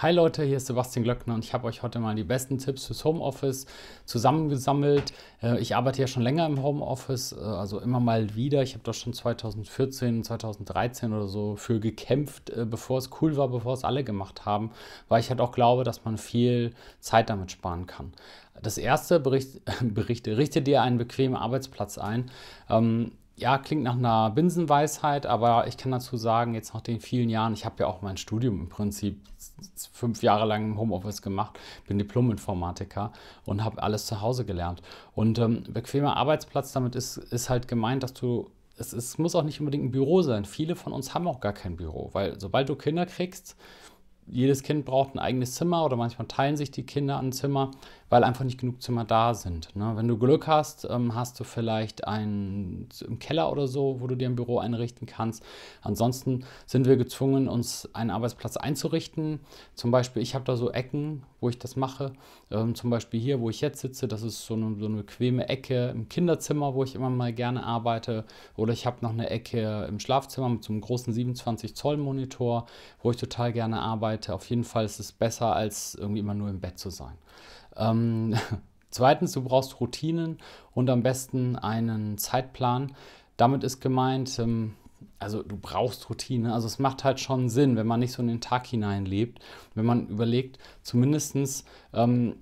Hi Leute, hier ist Sebastian Glöckner und ich habe euch heute mal die besten Tipps fürs Homeoffice zusammengesammelt. Äh, ich arbeite ja schon länger im Homeoffice, äh, also immer mal wieder. Ich habe da schon 2014, 2013 oder so für gekämpft, äh, bevor es cool war, bevor es alle gemacht haben, weil ich halt auch glaube, dass man viel Zeit damit sparen kann. Das erste Bericht, Berichte, richte dir einen bequemen Arbeitsplatz ein. Ähm, ja, klingt nach einer Binsenweisheit, aber ich kann dazu sagen, jetzt nach den vielen Jahren, ich habe ja auch mein Studium im Prinzip fünf Jahre lang im Homeoffice gemacht, bin Diplom-Informatiker und habe alles zu Hause gelernt. Und ähm, bequemer Arbeitsplatz, damit ist, ist halt gemeint, dass du es, es, muss auch nicht unbedingt ein Büro sein. Viele von uns haben auch gar kein Büro, weil sobald du Kinder kriegst, jedes Kind braucht ein eigenes Zimmer oder manchmal teilen sich die Kinder ein Zimmer, weil einfach nicht genug Zimmer da sind. Ne? Wenn du Glück hast, ähm, hast du vielleicht einen Keller oder so, wo du dir ein Büro einrichten kannst. Ansonsten sind wir gezwungen, uns einen Arbeitsplatz einzurichten. Zum Beispiel, ich habe da so Ecken, wo ich das mache. Ähm, zum Beispiel hier, wo ich jetzt sitze, das ist so eine, so eine bequeme Ecke im Kinderzimmer, wo ich immer mal gerne arbeite. Oder ich habe noch eine Ecke im Schlafzimmer mit so einem großen 27 Zoll Monitor, wo ich total gerne arbeite. Auf jeden Fall ist es besser, als irgendwie immer nur im Bett zu sein. Ähm, zweitens, du brauchst Routinen und am besten einen Zeitplan. Damit ist gemeint, ähm, also du brauchst Routine. Also es macht halt schon Sinn, wenn man nicht so in den Tag hineinlebt, wenn man überlegt, zumindestens ähm,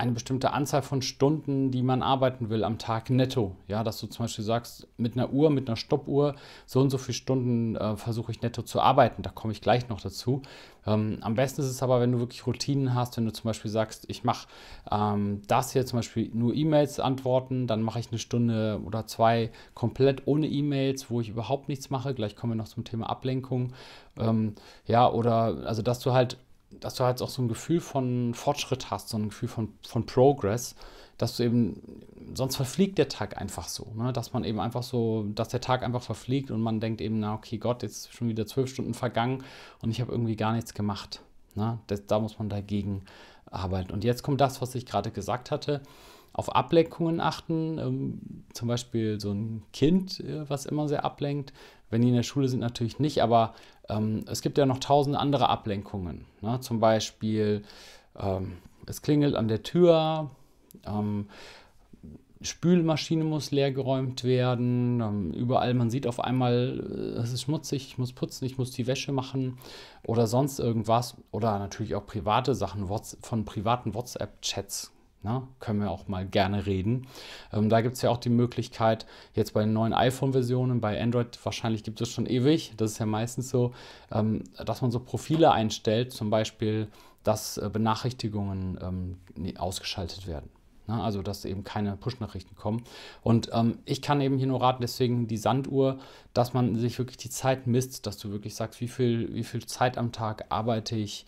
eine bestimmte Anzahl von Stunden, die man arbeiten will am Tag netto. Ja, dass du zum Beispiel sagst, mit einer Uhr, mit einer Stoppuhr, so und so viele Stunden äh, versuche ich netto zu arbeiten. Da komme ich gleich noch dazu. Ähm, am besten ist es aber, wenn du wirklich Routinen hast, wenn du zum Beispiel sagst, ich mache ähm, das hier zum Beispiel nur E-Mails antworten, dann mache ich eine Stunde oder zwei komplett ohne E-Mails, wo ich überhaupt nichts mache. Gleich kommen wir noch zum Thema Ablenkung. Ähm, ja, oder also dass du halt dass du halt auch so ein Gefühl von Fortschritt hast, so ein Gefühl von, von Progress, dass du eben, sonst verfliegt der Tag einfach so, ne? dass man eben einfach so, dass der Tag einfach verfliegt und man denkt eben, na okay, Gott, jetzt ist schon wieder zwölf Stunden vergangen und ich habe irgendwie gar nichts gemacht. Ne? Das, da muss man dagegen arbeiten. Und jetzt kommt das, was ich gerade gesagt hatte, auf Ablenkungen achten. Ähm, zum Beispiel so ein Kind, äh, was immer sehr ablenkt. Wenn die in der Schule sind, natürlich nicht, aber ähm, es gibt ja noch tausend andere Ablenkungen. Ne? Zum Beispiel, ähm, es klingelt an der Tür, ähm, Spülmaschine muss leergeräumt werden, ähm, überall, man sieht auf einmal, äh, es ist schmutzig, ich muss putzen, ich muss die Wäsche machen oder sonst irgendwas. Oder natürlich auch private Sachen von privaten WhatsApp-Chats. Na, ne? können wir auch mal gerne reden. Ähm, da gibt es ja auch die Möglichkeit, jetzt bei den neuen iPhone-Versionen, bei Android wahrscheinlich gibt es schon ewig, das ist ja meistens so, ähm, dass man so Profile einstellt, zum Beispiel, dass äh, Benachrichtigungen ähm, ausgeschaltet werden. Na, ne? also, dass eben keine Push-Nachrichten kommen. Und ähm, ich kann eben hier nur raten, deswegen die Sanduhr, dass man sich wirklich die Zeit misst, dass du wirklich sagst, wie viel, wie viel Zeit am Tag arbeite ich,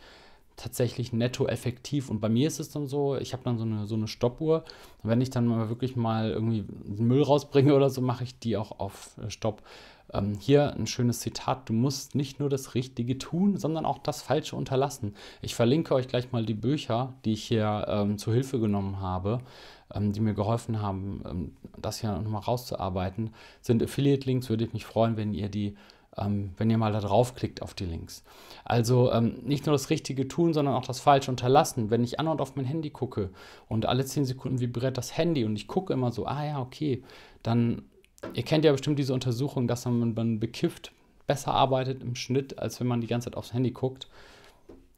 tatsächlich netto effektiv. Und bei mir ist es dann so, ich habe dann so eine, so eine Stoppuhr. Wenn ich dann mal wirklich mal irgendwie Müll rausbringe oder so, mache ich die auch auf äh, Stopp. Ähm, hier ein schönes Zitat, du musst nicht nur das Richtige tun, sondern auch das Falsche unterlassen. Ich verlinke euch gleich mal die Bücher, die ich hier ähm, zu Hilfe genommen habe, ähm, die mir geholfen haben, ähm, das hier nochmal rauszuarbeiten. Sind Affiliate-Links, würde ich mich freuen, wenn ihr die ähm, wenn ihr mal da draufklickt auf die Links. Also ähm, nicht nur das Richtige tun, sondern auch das Falsche unterlassen. Wenn ich an und auf mein Handy gucke und alle 10 Sekunden vibriert das Handy und ich gucke immer so, ah ja, okay, dann, ihr kennt ja bestimmt diese Untersuchung, dass man, man bekifft besser arbeitet im Schnitt, als wenn man die ganze Zeit aufs Handy guckt.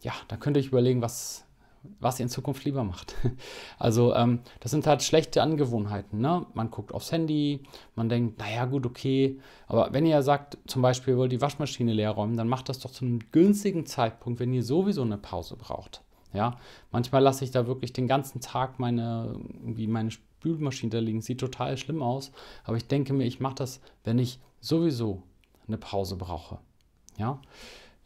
Ja, dann könnt ihr euch überlegen, was was ihr in Zukunft lieber macht. Also ähm, das sind halt schlechte Angewohnheiten. Ne? Man guckt aufs Handy, man denkt, naja gut, okay. Aber wenn ihr sagt, zum Beispiel, ihr wollt die Waschmaschine leer räumen, dann macht das doch zu einem günstigen Zeitpunkt, wenn ihr sowieso eine Pause braucht. Ja? Manchmal lasse ich da wirklich den ganzen Tag meine, wie meine Spülmaschine da liegen. Sieht total schlimm aus. Aber ich denke mir, ich mache das, wenn ich sowieso eine Pause brauche. Ja,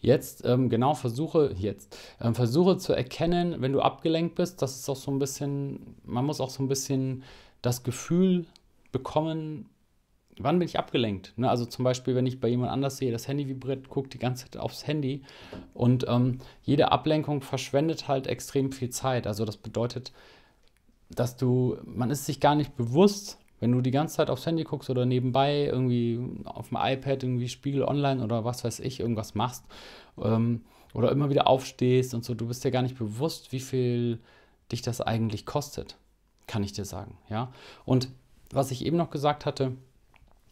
jetzt ähm, genau versuche, jetzt, ähm, versuche zu erkennen, wenn du abgelenkt bist, das ist auch so ein bisschen, man muss auch so ein bisschen das Gefühl bekommen, wann bin ich abgelenkt? Ne? Also zum Beispiel, wenn ich bei jemand anders sehe, das Handy vibriert, guckt die ganze Zeit aufs Handy und ähm, jede Ablenkung verschwendet halt extrem viel Zeit. Also das bedeutet, dass du, man ist sich gar nicht bewusst, wenn du die ganze Zeit aufs Handy guckst oder nebenbei irgendwie auf dem iPad irgendwie Spiegel online oder was weiß ich irgendwas machst ähm, oder immer wieder aufstehst und so, du bist dir gar nicht bewusst, wie viel dich das eigentlich kostet, kann ich dir sagen, ja. Und was ich eben noch gesagt hatte,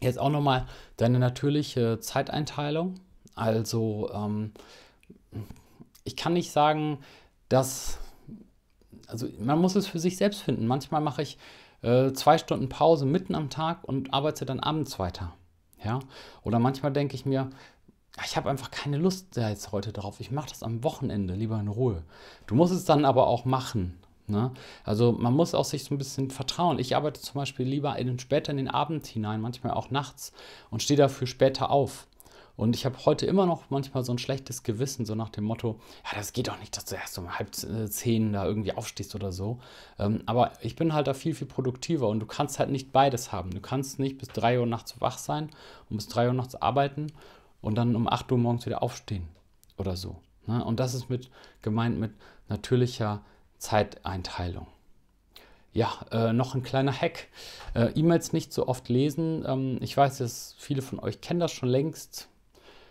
jetzt auch nochmal deine natürliche Zeiteinteilung. Also ähm, ich kann nicht sagen, dass also man muss es für sich selbst finden. Manchmal mache ich äh, zwei Stunden Pause mitten am Tag und arbeite dann abends weiter. Ja? Oder manchmal denke ich mir, ah, ich habe einfach keine Lust da jetzt heute drauf. Ich mache das am Wochenende lieber in Ruhe. Du musst es dann aber auch machen. Ne? Also man muss auch sich so ein bisschen vertrauen. Ich arbeite zum Beispiel lieber in, später in den Abend hinein, manchmal auch nachts und stehe dafür später auf. Und ich habe heute immer noch manchmal so ein schlechtes Gewissen, so nach dem Motto, ja, das geht doch nicht, dass du erst um halb äh, zehn da irgendwie aufstehst oder so. Ähm, aber ich bin halt da viel, viel produktiver und du kannst halt nicht beides haben. Du kannst nicht bis drei Uhr nachts wach sein und bis drei Uhr nachts arbeiten und dann um acht Uhr morgens wieder aufstehen oder so. Ne? Und das ist mit gemeint mit natürlicher Zeiteinteilung. Ja, äh, noch ein kleiner Hack. Äh, E-Mails nicht so oft lesen. Ähm, ich weiß, dass viele von euch kennen das schon längst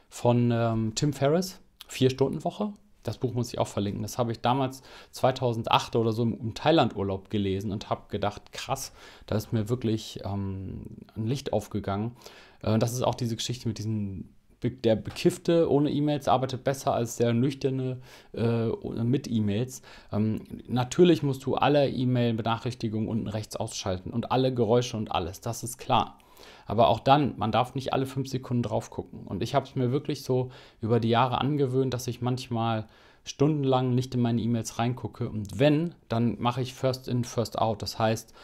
von ähm, Tim Ferriss, Vier-Stunden-Woche. Das Buch muss ich auch verlinken. Das habe ich damals 2008 oder so im, im Thailand-Urlaub gelesen und habe gedacht, krass, da ist mir wirklich ähm, ein Licht aufgegangen. Äh, das ist auch diese Geschichte mit diesem der Bekiffte ohne E-Mails arbeitet besser als der Nüchterne äh, mit E-Mails. Ähm, natürlich musst du alle E-Mail-Benachrichtigungen unten rechts ausschalten und alle Geräusche und alles, das ist klar. Aber auch dann, man darf nicht alle fünf Sekunden drauf gucken. Und ich habe es mir wirklich so über die Jahre angewöhnt, dass ich manchmal stundenlang nicht in meine E-Mails reingucke. Und wenn, dann mache ich First in, First out. Das heißt,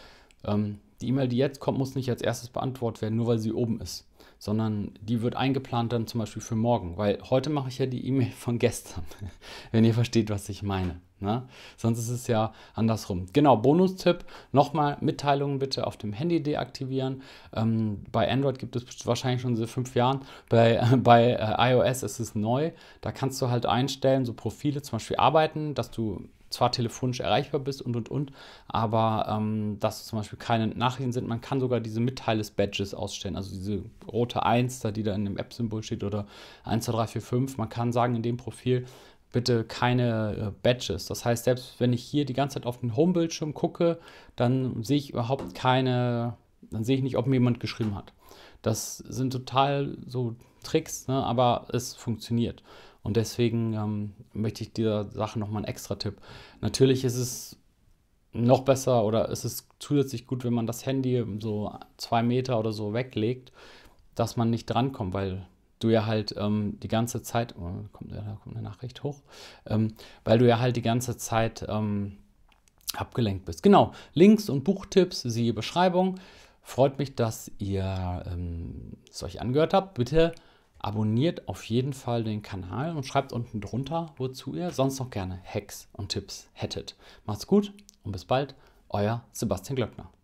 ähm, die E-Mail, die jetzt kommt, muss nicht als erstes beantwortet werden, nur weil sie oben ist, sondern die wird eingeplant dann zum Beispiel für morgen, weil heute mache ich ja die E-Mail von gestern, wenn ihr versteht, was ich meine. Ne? Sonst ist es ja andersrum. Genau, Bonustipp, nochmal Mitteilungen bitte auf dem Handy deaktivieren. Ähm, bei Android gibt es wahrscheinlich schon seit fünf Jahren, bei, äh, bei äh, iOS ist es neu. Da kannst du halt einstellen, so Profile zum Beispiel arbeiten, dass du zwar telefonisch erreichbar bist und und und, aber ähm, dass zum Beispiel keine Nachrichten sind. Man kann sogar diese Mitteiles-Badges ausstellen, also diese rote 1, da, die da in dem App-Symbol steht oder 1, 2, 3, 4, 5. Man kann sagen, in dem Profil bitte keine äh, Badges. Das heißt, selbst wenn ich hier die ganze Zeit auf den Homebildschirm gucke, dann sehe ich überhaupt keine, dann sehe ich nicht, ob mir jemand geschrieben hat. Das sind total so Tricks, ne? aber es funktioniert. Und deswegen ähm, möchte ich dieser Sache nochmal einen extra Tipp. Natürlich ist es noch besser oder ist es zusätzlich gut, wenn man das Handy so zwei Meter oder so weglegt, dass man nicht drankommt, weil du ja halt ähm, die ganze Zeit, oh, kommt, da kommt eine Nachricht hoch, ähm, weil du ja halt die ganze Zeit ähm, abgelenkt bist. Genau, Links und Buchtipps, siehe Beschreibung. Freut mich, dass ihr es ähm, euch angehört habt. Bitte abonniert auf jeden Fall den Kanal und schreibt unten drunter, wozu ihr sonst noch gerne Hacks und Tipps hättet. Macht's gut und bis bald, euer Sebastian Glöckner.